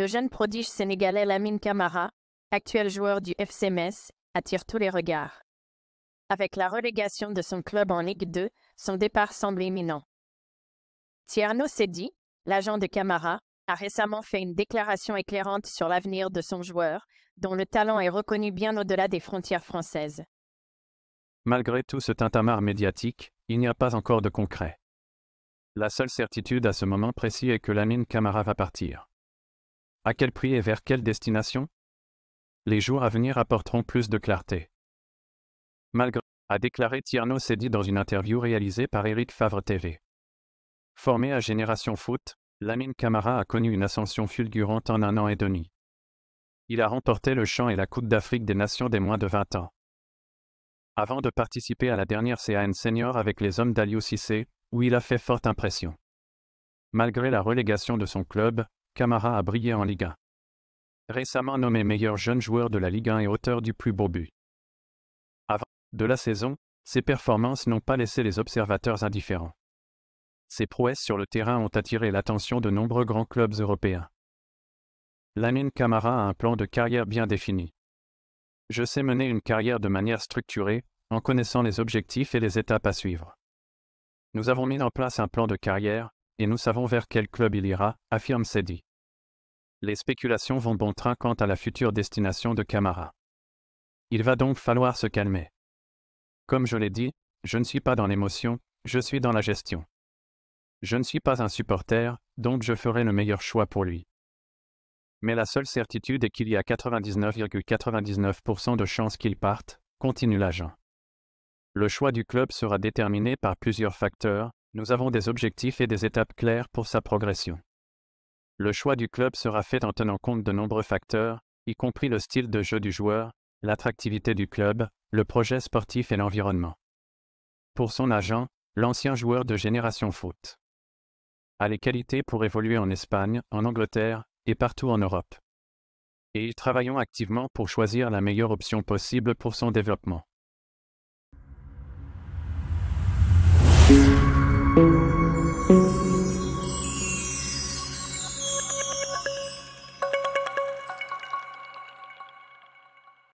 Le jeune prodige sénégalais Lamine Camara, actuel joueur du FC Metz, attire tous les regards. Avec la relégation de son club en Ligue 2, son départ semble imminent. Tierno Sedi, l'agent de Camara, a récemment fait une déclaration éclairante sur l'avenir de son joueur, dont le talent est reconnu bien au-delà des frontières françaises. Malgré tout ce tintamarre médiatique, il n'y a pas encore de concret. La seule certitude à ce moment précis est que Lamine Camara va partir. À quel prix et vers quelle destination Les jours à venir apporteront plus de clarté. Malgré, a déclaré Tierno Sedi dans une interview réalisée par Eric Favre TV. Formé à Génération Foot, Lamine Camara a connu une ascension fulgurante en un an et demi. Il a remporté le champ et la Coupe d'Afrique des Nations des moins de 20 ans. Avant de participer à la dernière CAN senior avec les hommes d'Aliou Cissé, où il a fait forte impression. Malgré la relégation de son club, Camara a brillé en Ligue 1. Récemment nommé meilleur jeune joueur de la Ligue 1 et auteur du plus beau but. Avant de la saison, ses performances n'ont pas laissé les observateurs indifférents. Ses prouesses sur le terrain ont attiré l'attention de nombreux grands clubs européens. Lamine Camara a un plan de carrière bien défini. Je sais mener une carrière de manière structurée, en connaissant les objectifs et les étapes à suivre. Nous avons mis en place un plan de carrière, et nous savons vers quel club il ira, affirme Sedi. Les spéculations vont bon train quant à la future destination de Camara. Il va donc falloir se calmer. Comme je l'ai dit, je ne suis pas dans l'émotion, je suis dans la gestion. Je ne suis pas un supporter, donc je ferai le meilleur choix pour lui. Mais la seule certitude est qu'il y a 99,99% de chances qu'il parte, continue l'agent. Le choix du club sera déterminé par plusieurs facteurs, nous avons des objectifs et des étapes claires pour sa progression. Le choix du club sera fait en tenant compte de nombreux facteurs, y compris le style de jeu du joueur, l'attractivité du club, le projet sportif et l'environnement. Pour son agent, l'ancien joueur de Génération Foot a les qualités pour évoluer en Espagne, en Angleterre et partout en Europe. Et travaillons activement pour choisir la meilleure option possible pour son développement. Thank you.